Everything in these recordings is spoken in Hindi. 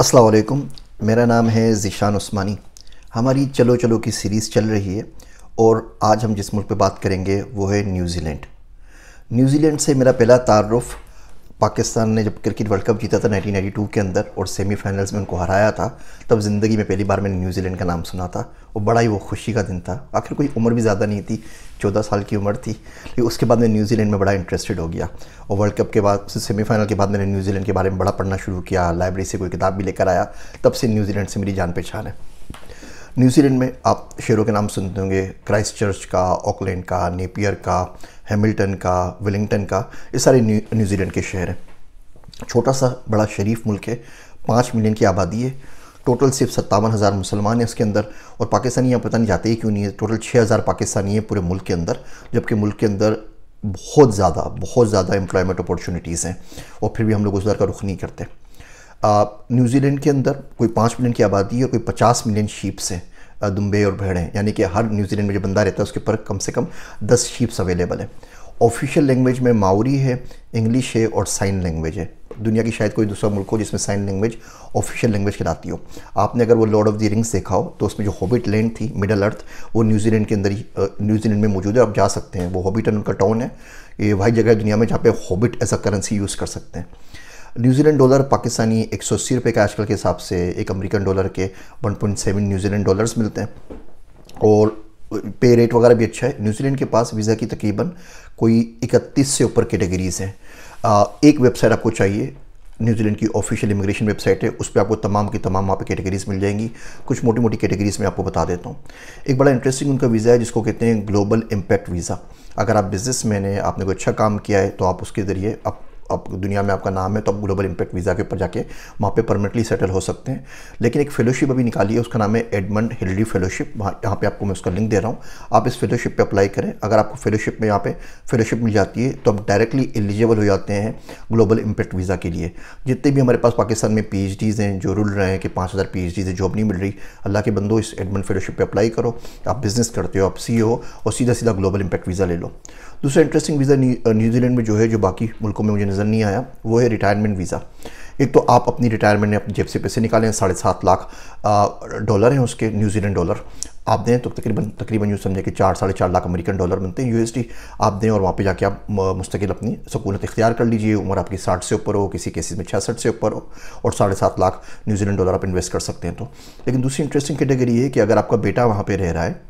अस्सलाम मेरा नाम है ज़िशान उस्मानी हमारी चलो चलो की सीरीज़ चल रही है और आज हम जिस मुल्क पे बात करेंगे वो है न्यूज़ीलैंड न्यूज़ीलैंड से मेरा पहला तारफ़ पाकिस्तान ने जब क्रिकेट वर्ल्ड कप जीता था 1992 के अंदर और सेमीफाइनल्स में उनको हराया था तब ज़िंदगी में पहली बार मैंने न्यूजीलैंड का नाम सुना था और बड़ा ही वो खुशी का दिन था आखिर कोई उम्र भी ज़्यादा नहीं थी चौदह साल की उम्र थी लेकिन उसके बाद मैं न्यूजीलैंड में बड़ा इंटरेस्टेड हो गया और वर्ल्ड कप के बाद सेमीफाइनल के बाद मैंने न्यूजीलैंड के बारे में बड़ा पढ़ना शुरू किया लाइब्रेरी से कोई किताब भी लेकर आया तब से न्यूजीलैंड से मेरी जान पहचान है न्यूजीलैंड में आप शहरों के नाम सुनते होंगे क्राइस्ट चर्च का ऑकलैंड का नेपियर का हैमिल्टन का विलिंगटन का ये सारे न्यूजीलैंड के शहर हैं छोटा सा बड़ा शरीफ मुल्क है पाँच मिलियन की आबादी है टोटल सिर्फ सत्तावन हज़ार मुसलमान हैं इसके अंदर और पाकिस्तानी यहाँ पता नहीं जाते ही क्यों नहीं है टोटल छः हज़ार पाकिस्तानी हैं पूरे मुल्क के अंदर जबकि मुल्क के अंदर बहुत ज़्यादा बहुत ज़्यादा एम्प्लॉयमेंट अपॉर्चुनिटीज़ हैं और फिर भी हम लोग उस दर का रुख नहीं करते न्यूजीलैंड के अंदर कोई पाँच मिलियन की आबादी है और कोई पचास मिलियन शीप्स हैं दुम्बे और हैं यानी कि हर न्यूजीलैंड में जो बंदा रहता है उसके ऊपर कम से कम दस शीप्स अवेलेबल हैं ऑफिशियल लैंग्वेज में मावरी है इंग्लिश है और साइन लैंग्वेज है दुनिया की शायद कोई दूसरा मुल्क हो जिसमें साइन लैंग्वेज ऑफिशियल लैंग्वेज कहलाती हो आपने अगर वो लॉर्ड ऑफ द रिंग्स देखा हो तो उसमें जो हॉबिट लैंड थी मिडल अर्थ वो न्यूजीलैंड के अंदर ही न्यूजीलैंड में मौजूद है आप जा सकते हैं वो हॉबिटन उनका टाउन है ये वही जगह है दुनिया में जहाँ पे hobbit as a currency use कर सकते हैं न्यूजीलैंड डॉलर पाकिस्तानी एक सौ अस्सी रुपये के आजकल के हिसाब से एक अमेरिकन डॉलर के one point seven New Zealand dollars मिलते हैं और पे रेट वगैरह भी अच्छा है न्यूजीलैंड के पास वीज़ा की तकरीबन कोई इकतीस से ऊपर कैटेगरीज़ हैं एक वेबसाइट आपको चाहिए न्यूजीलैंड की ऑफिशियल इमिग्रेशन वेबसाइट है उस पर आपको तमाम की तमाम वहाँ पे कैटेगरीज़ मिल जाएंगी कुछ मोटी मोटी कैटेगरीज़ मैं आपको बता देता हूँ एक बड़ा इंटरेस्टिंग उनका वीज़ा है जिसको कहते हैं ग्लोबल इम्पैक्ट वीज़ा अगर आप बिजनेस मैन है आपने कोई अच्छा काम किया है तो आप उसके ज़रिए आप आप दुनिया में आपका नाम है तो आप ग्लोबल इम्पैक्ट वीज़ा के ऊपर जाके वहाँ पे परमानेंटली सेटल हो सकते हैं लेकिन एक फेलोशिप अभी निकाली है उसका नाम है एडमंड हिलरी फेलोशिप वहाँ यहाँ पर आपको मैं उसका लिंक दे रहा हूँ आप इस फेलोशिप पर अप्लाई करें अगर आपको फेलोशिप में यहाँ पे फेलोशिप मिल जाती है तो आप डायरेक्टली एलिजिबल हो जाते हैं ग्लोबल इम्पैक्ट वीज़ा के लिए जितने भी हमारे पास पाकिस्तान में पी हैं जो रुल रहे हैं कि पाँच हज़ार पी से जॉब नहीं मिल रही अल्लाह के बंदो इस एडमंड फेलोशिप पर अप्लाई करो आप बिज़नेस करते हो आप सी e हो और सीधा सीधा ग्लोबल इम्पैक्ट वीज़ा ले लो दूसरा इंटरेस्टिंग वीज़ा न्यूजीलैंड में जो है जो बाकी मुल्कों में मुझे नज़र नज़र नहीं आया वो है रिटायरमेंट वीज़ा एक तो आप अपनी रिटायरमेंट में अपनी जेब से पैसे निकालें साढ़े सात लाख डॉलर हैं उसके न्यूजीलैंड डॉलर आप दें तो तकरीबन तकरीबन यूँ समझें कि चार साढ़े चार लाख अमेरिकन डॉलर बनते हैं यूएसडी आप दें और वहाँ पे जाके आप मुस्तकिल अपनी सकूलत इख्तियार कर लीजिए उम्र आपकी साठ से ऊपर हो किसी केसेस में छियासठ से ऊपर हो और साढ़े सात लाख न्यूजीलैंड डॉलर आप इन्वेस्ट कर सकते हैं तो लेकिन दूसरी इंटरेस्टिंग कैटेगरी है कि अगर आपका बेटा वहाँ पर रह रहा है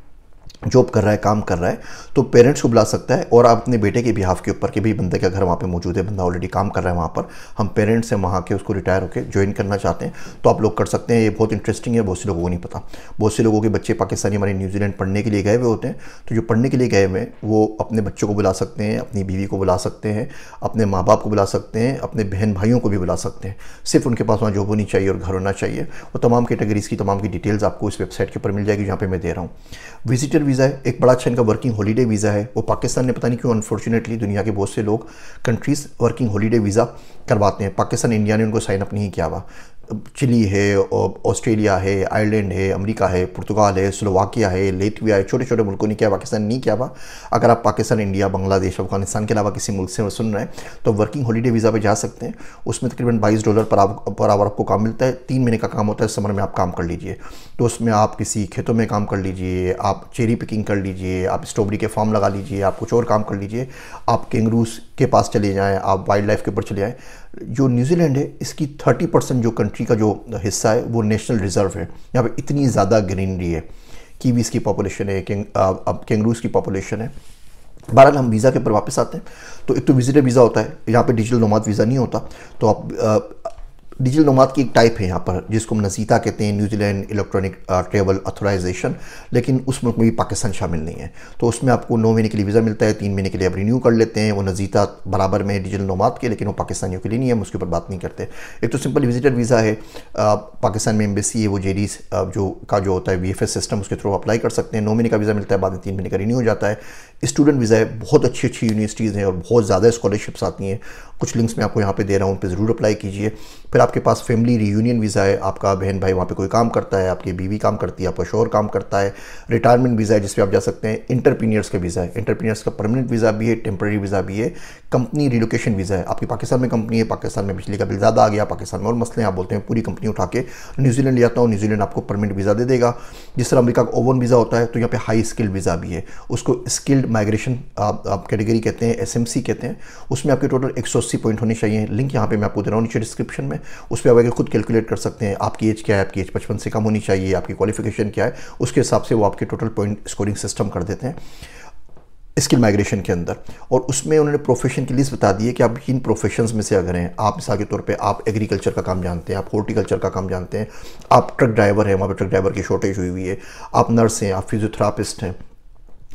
जॉब कर रहा है काम कर रहा है तो पेरेंट्स को बुला सकता है और आप अपने बेटे के बिहाफ के ऊपर कि भी बंदे का घर वहाँ पे मौजूद है बंदा ऑलरेडी काम कर रहा है वहाँ पर हम पेरेंट्स हैं वहाँ के उसको रिटायर होकर ज्वाइन करना चाहते हैं तो आप लोग कर सकते हैं ये बहुत इंटरेस्टिंग है बहुत से लोगों को नहीं पता बहुत से लोगों के बच्चे पाकिस्तानी हमारे न्यूजीलैंड पढ़ने के लिए गए हुए होते हैं तो जो पढ़ने के लिए गए हुए हैं वो अपने बच्चों को बुला सकते हैं अपनी बीवी को बुला सकते हैं अपने माँ बाप को बुला सकते हैं अपने बहन भाइयों को भी बुला सकते हैं सिर्फ उनके पास वहाँ जॉब होनी चाहिए और घर होना चाहिए और तमाम कैटेगरीज़ की तमाम की डिटेल्स आपको इस वेबसाइट के ऊपर मिल जाएगी जहाँ पर मैं दे रहा हूँ विजिटर ईयर वीज़ा है एक बड़ा अच्छा इनका वर्किंग हॉलीडे वीज़ा है वो पाकिस्तान ने पता नहीं क्यों अनफॉर्चुनेटली दुनिया के बहुत से लोग कंट्रीज़ वर्किंग हॉलीडे वीज़ा करवाते हैं पाकिस्तान इंडिया ने उनको साइन अप नहीं किया हुआ चिली है ऑस्ट्रेलिया है आयरलैंड है अमेरिका है पुर्तगाल है स्लोवाकिया है लेथविया है छोटे छोटे मुल्कों ने किया पाकिस्तान नहीं किया हुआ अगर आप पाकिस्तान इंडिया बांग्लादेश अफगानिस्तान के अलावा किसी मुल्क से सुन रहे हैं तो वर्किंग हॉलीडे वीज़ा पर जा सकते हैं उसमें तकरीबन बाईस डॉलर पर पर आवर आपको काम मिलता है तीन महीने का काम होता है समर में आप काम कर लीजिए तो उसमें आप किसी खेतों में काम कर लीजिए आप चेरी पिकिंग कर लीजिए आप स्ट्रॉबेरी के फार्म लगा लीजिए आप कुछ और काम कर लीजिए आप कैंगरूस के पास चले जाएँ आप वाइल्ड लाइफ के ऊपर चले जाएँ जो न्यूजीलैंड है इसकी थर्टी परसेंट जो कंट्री कंट्री का जो हिस्सा है वो नेशनल रिज़र्व है यहाँ पे इतनी ज़्यादा ग्रीनरी है कीवीज़ की पॉपुलेशन है किंग कैंगरूज़ की पॉपुलेशन है बहरहाल हम वीज़ा के ऊपर वापस आते हैं तो एक तो विजिटर वीज़ा होता है यहाँ पे डिजिटल नुमाद वीज़ा नहीं होता तो आप डिजिटल नुमात की एक टाइप है यहाँ पर जिसको हम नजीता कहते हैं न्यूजीलैंड इलेक्ट्रॉनिक ट्रेवल अथोराइजेशन लेकिन उस मुल्क में भी पाकिस्तान शामिल नहीं है तो उसमें आपको नौ महीने के लिए वीज़ा मिलता है तीन महीने के लिए आप रिन्यू कर लेते हैं वो नजीता बराबर में डिजिटल नुमात के लेकिन वो पाकिस्तानियों के लिए नहीं है हम उसके ऊपर बात नहीं करते एक तो सिंपल विजिटर वीज़ा है पाकिस्तान में एम्बेसी है वो जे जो का जो होता है वी सिस्टम उसके थ्रू अप्लाई कर सकते हैं नौ महीने का वीज़ा मिलता है बाद में तीन महीने का रिन्यू हो जाता है स्टूडेंट वीज़ा है बहुत अच्छी अच्छी यूनिवर्सिटीज़ हैं और बहुत ज़्यादा स्कॉलरशिप्स आती हैं कुछ लिंक्स मैं आपको यहाँ पर दे रहा हूँ उन पर ज़रूर अप्लाई कीजिए फिर आपके पास फैमिली रियूनियन वीज़ा है आपका बहन भाई वहाँ पे कोई काम करता है आपकी बीवी काम करती है आपका शोर काम करता है रिटायरमेंट वीज़ा है जिस पर आप जा सकते हैं इंटरप्रीनियर्स का वीज़ा है इंटरप्रीनियर्स का परमानेंट वीज़ा भी है टेम्प्रेरी वीज़ा भी है कंपनी रिलोकेशन वीज़ा है आपकी पाकिस्तान में कंपनी है पाकिस्तान में बिजली का बिल ज़्यादा आ गया पाकिस्तान में और मसले हैं आप बोलते हैं पूरी कंपनी उठा के न्यूजीलैंड ले जाता हूँ न्यूजीलैंड आपको परमानेंट वीज़ा दे देगा जिस तरह अमरीका का ओवन वीज़ा होता है तो यहाँ पर हाई स्किल्ड वीज़ा भी है उसको स्किल्ड माइग्रेशन आप कैटेगरी कहते हैं एस कहते हैं उसमें आपके टोटल एक पॉइंट होने चाहिए लिंक यहाँ पर मैं आपको दे रहा हूँ नीचे डिस्क्रिप्शन में उस पर आप अगर खुद कैलकुलेट कर सकते हैं आपकी एज क्या है आपकी एज पचपन से कम होनी चाहिए आपकी क्वालिफिकेशन क्या है उसके हिसाब से वो आपके टोटल पॉइंट स्कोरिंग सिस्टम कर देते हैं स्किल माइग्रेशन के अंदर और उसमें उन्होंने प्रोफेशन की लिस्ट बता दी है कि आप किन प्रोफेशंस में से अगर हैं आप मिसाल के तौर पे आप एग्रीकल्चर का काम जानते हैं आप हॉर्टिकल्चर का काम जानते हैं आप ट्रक ड्राइवर हैं वहाँ पर ट्रक ड्राइवर की शॉर्टेज हुई हुई है आप नर्स हैं आप फिजियोथेरापिस्ट हैं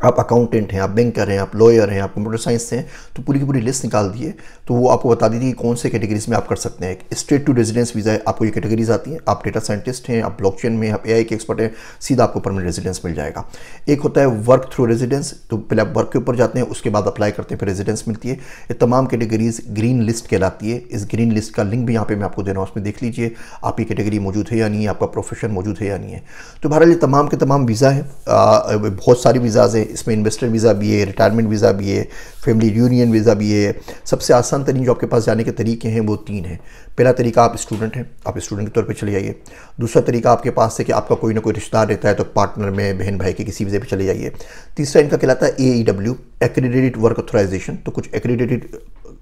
आप अकाउंटेंट हैं आप बैंकर हैं आप लॉयर हैं आप कंप्यूटर साइंस से हैं तो पूरी की पूरी लिस्ट निकाल दिए तो वो आपको बता दीजिए कि कौन से कैटेगरीज में आप कर सकते हैं एक स्टेट टू रेजिडेंस वीज़ा है आपको ये कैटेगरीज आती हैं आप डेटा साइंटिस्ट हैं आप ब्लॉकचेन में आप एआई के एक्सपर्ट हैं सीधा आपको परमानेंट रेजिडेंस मिल जाएगा एक होता है वर्क थ्रू रेजिडेंस तो पहले आप वर्क के ऊपर जाते हैं उसके बाद अप्लाई करते हैं फिर रेजिडेंस मिलती है ये तमाम कैटेगरीज ग्रीन लिस्ट कहलाती है इस ग्रीन लिस्ट का लिंक भी यहाँ पर मैं आपको दे रहा हूँ उसमें देख लीजिए आपकी कैटेगरी मौजूद है या नहीं आपका प्रोफेशन मौजूद है या नहीं है तो बहरहाल ये तमाम के तमाम वीज़ा है बहुत सारी वीज़ाज़ है इसमें इन्वेस्टर वीज़ा भी है रिटायरमेंट वीज़ा भी है फैमिली यूनियन वीज़ा भी है सबसे आसान तरीन जो आपके पास जाने के तरीके हैं वो तीन हैं पहला तरीका आप स्टूडेंट हैं आप स्टूडेंट के तौर पर चले जाइए दूसरा तरीका आपके पास है कि आपका कोई ना कोई रिश्तेदार रहता है तो पार्टनर में बहन भाई के किसी वीज़े पर चले जाइए तीसरा इनका कहलाता है A E W accredited work authorisation तो कुछ एक्रेडिटेड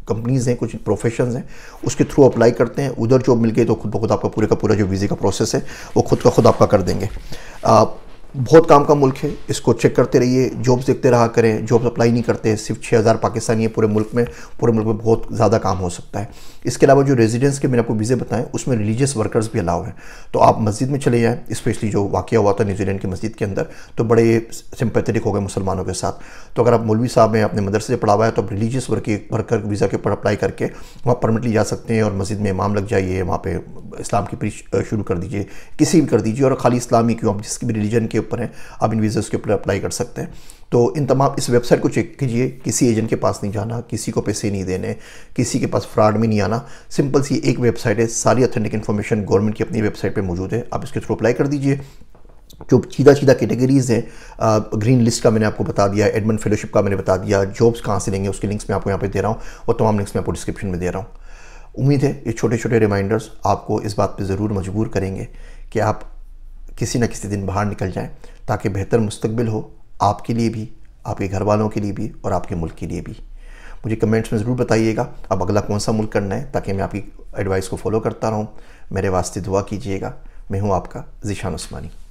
कंपनीज़ हैं कुछ प्रोफेशन हैं उसके थ्रू अप्लाई करते हैं उधर जॉब मिल गई तो खुद ब खुद आपका पूरे का पूरा जो वीज़े का प्रोसेस है वो खुद का खुद आपका कर देंगे आप बहुत काम का मुल्क है इसको चेक करते रहिए जॉब्स देखते रहा करें जॉब्स अप्लाई नहीं करते सिर्फ छः हज़ार पाकिस्तानी है पूरे मुल्क में पूरे मुल्क में बहुत ज़्यादा काम हो सकता है इसके अलावा जो रेजिडेंस के मैंने आपको वीज़े बताएं उसमें रिलीजियस वर्कर्स भी अलाउ हैं तो आप मस्जिद में चले जाएँ स्पेशली जो वाक़ हुआ था न्यूजीलैंड की मस्जिद के अंदर तो बड़े सिंपैथेटिक हो गए मुसलमानों के साथ तो अगर आप मौलवी साहब हैं अपने मदरसे से पढ़ा हुआ है तो आप रिलीजियस वर्कर वीज़ा के ऊपर अप्लाई करके वहाँ परमानेंटली जा सकते हैं और मस्जिद में इमाम लग जाइए वहाँ पर इस्लाम की प्री शुरू कर दीजिए किसी भी कर दीजिए और खाली इस्लामी क्यों आप जिसकी भी रिलीजन के ऊपर हैं आप इन वीज़ा के ऊपर अप्लाई कर सकते हैं तो इन तमाम इस वेबसाइट को चेक कीजिए किसी एजेंट के पास नहीं जाना किसी को पैसे नहीं देने किसी के पास फ्रॉड में नहीं आना सिंपल सी एक वेबसाइट है सारी अथेंटिक इन्फॉर्मेशन गवर्नमेंट की अपनी वेबसाइट पर मौजूद है आप इसके थ्रू अप्लाई कर दीजिए जो सीधा सीधा कैटेगरीज़ हैं ग्रीन लिस्ट का मैंने आपको बता दिया एडमिन फेलोशिप का मैंने बता दिया जॉब्स कहाँ से लेंगे उसके लिंक्स मैं आपको यहाँ पे दे रहा हूँ और तमाम लिंक्स मैं आपको डिस्क्रिप्शन में दे रहा हूँ उम्मीद है ये छोटे छोटे रिमाइंडर्स आपको इस बात पे ज़रूर मजबूर करेंगे कि आप किसी न किसी दिन बाहर निकल जाएं ताकि बेहतर मुस्तबिल हो आपके लिए भी आपके घर वालों के लिए भी और आपके मुल्क के लिए भी मुझे कमेंट्स में ज़रूर बताइएगा अब अगला कौन सा मुल्क करना है ताकि मैं आपकी एडवाइस को फॉलो करता रहूँ मेरे वास्ते दुआ कीजिएगा मैं हूँ आपका ज़िशान उस्मानी